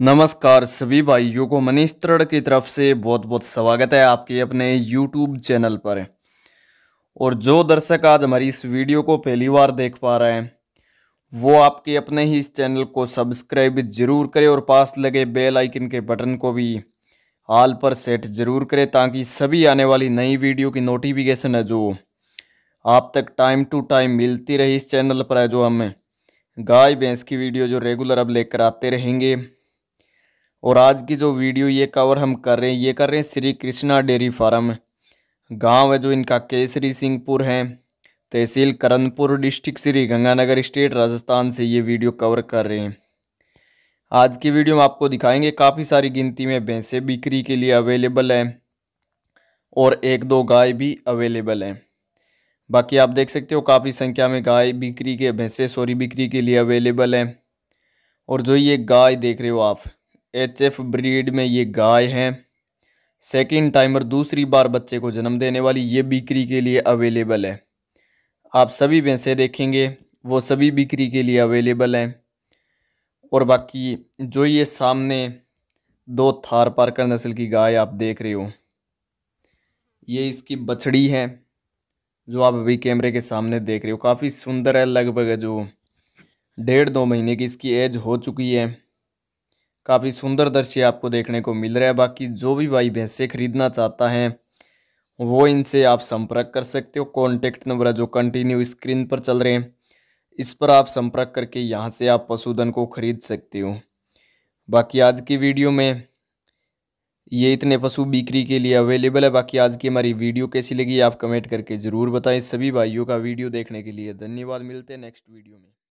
नमस्कार सभी भाइयों को मनीष तरड़ की तरफ से बहुत बहुत स्वागत है आपके अपने YouTube चैनल पर और जो दर्शक आज हमारी इस वीडियो को पहली बार देख पा रहे हैं वो आपके अपने ही इस चैनल को सब्सक्राइब जरूर करें और पास लगे बेल आइकन के बटन को भी हाल पर सेट जरूर करें ताकि सभी आने वाली नई वीडियो की नोटिफिकेशन है जो आप तक टाइम टू टाइम मिलती रही इस चैनल पर है जो हम गाय भैंस की वीडियो जो रेगुलर अब लेकर आते रहेंगे और आज की जो वीडियो ये कवर हम कर रहे हैं ये कर रहे हैं श्री कृष्णा डेयरी फार्म गांव है जो इनका केसरी सिंहपुर है तहसील करनपुर डिस्ट्रिक्ट श्री गंगानगर स्टेट राजस्थान से ये वीडियो कवर कर रहे हैं आज की वीडियो में आपको दिखाएंगे काफ़ी सारी गिनती में भैंसें बिक्री के लिए अवेलेबल हैं और एक दो गाय भी अवेलेबल हैं बाकी आप देख सकते हो काफ़ी संख्या में गाय बिक्री के भैंसे सॉरी बिक्री के लिए अवेलेबल हैं और जो ये गाय देख रहे हो आप एच एफ ब्रीड में ये गाय है सेकेंड टाइमर दूसरी बार बच्चे को जन्म देने वाली ये बिक्री के लिए अवेलेबल है आप सभी भैंसें देखेंगे वो सभी बिक्री के लिए अवेलेबल हैं और बाकी जो ये सामने दो थार पार्कर नस्ल की गाय आप देख रहे हो ये इसकी बछड़ी है जो आप अभी कैमरे के सामने देख रहे हो काफ़ी सुंदर है लगभग जो डेढ़ दो महीने की इसकी एज हो चुकी है काफ़ी सुंदर दृश्य आपको देखने को मिल रहा है बाकी जो भी भाई भैंसे खरीदना चाहता है वो इनसे आप संपर्क कर सकते हो कॉन्टेक्ट नंबर है जो कंटिन्यू स्क्रीन पर चल रहे हैं इस पर आप संपर्क करके यहाँ से आप पशुधन को खरीद सकते हो बाकी आज की वीडियो में ये इतने पशु बिक्री के लिए अवेलेबल है बाकी आज की हमारी वीडियो कैसी लगी आप कमेंट करके ज़रूर बताएं सभी भाइयों का वीडियो देखने के लिए धन्यवाद मिलते हैं नेक्स्ट वीडियो में